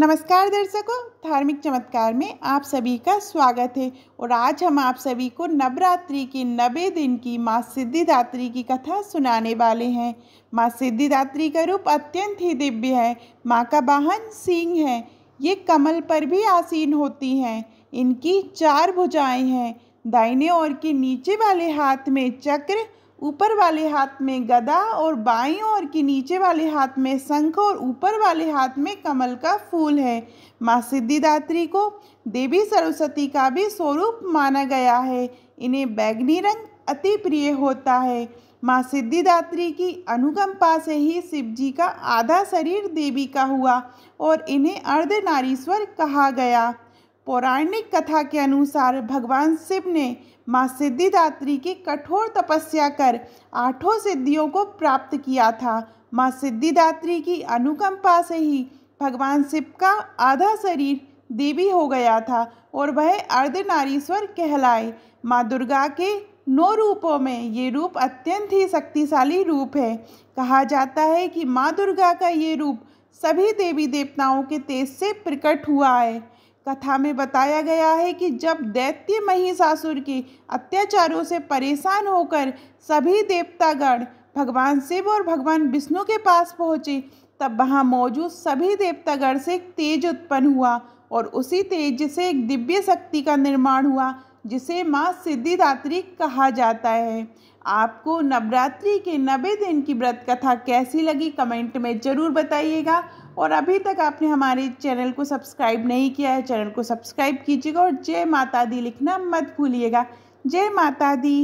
नमस्कार दर्शकों धार्मिक चमत्कार में आप सभी का स्वागत है और आज हम आप सभी को नवरात्रि के नबे दिन की माँ सिद्धिदात्री की कथा सुनाने वाले हैं माँ सिद्धिदात्री का रूप अत्यंत ही दिव्य है माँ का वाहन सिंह है ये कमल पर भी आसीन होती हैं इनकी चार भुजाएं हैं दाहिने और के नीचे वाले हाथ में चक्र ऊपर वाले हाथ में गदा और बाई ओर के नीचे वाले हाथ में शंख और ऊपर वाले हाथ में कमल का फूल है माँ सिद्धिदात्री को देवी सरस्वती का भी स्वरूप माना गया है इन्हें बैगनी रंग अति प्रिय होता है माँ सिद्धिदात्री की अनुकंपा से ही शिव जी का आधा शरीर देवी का हुआ और इन्हें अर्धनारीश्वर कहा गया पौराणिक कथा के अनुसार भगवान शिव ने माँ सिद्धिदात्री की कठोर तपस्या कर आठों सिद्धियों को प्राप्त किया था माँ सिद्धिदात्री की अनुकंपा से ही भगवान शिव का आधा शरीर देवी हो गया था और वह अर्धनारीश्वर कहलाए माँ दुर्गा के नौ रूपों में ये रूप अत्यंत ही शक्तिशाली रूप है कहा जाता है कि माँ दुर्गा का ये रूप सभी देवी देवताओं के तेज से प्रकट हुआ है कथा में बताया गया है कि जब दैत्य महिषासुर के अत्याचारों से परेशान होकर सभी देवतागण भगवान शिव और भगवान विष्णु के पास पहुँचे तब वहाँ मौजूद सभी देवतागण से एक तेज उत्पन्न हुआ और उसी तेज से एक दिव्य शक्ति का निर्माण हुआ जिसे माँ सिद्धिदात्री कहा जाता है आपको नवरात्रि के नबे दिन की व्रत कथा कैसी लगी कमेंट में ज़रूर बताइएगा और अभी तक आपने हमारे चैनल को सब्सक्राइब नहीं किया है चैनल को सब्सक्राइब कीजिएगा और जय माता दी लिखना मत भूलिएगा जय माता दी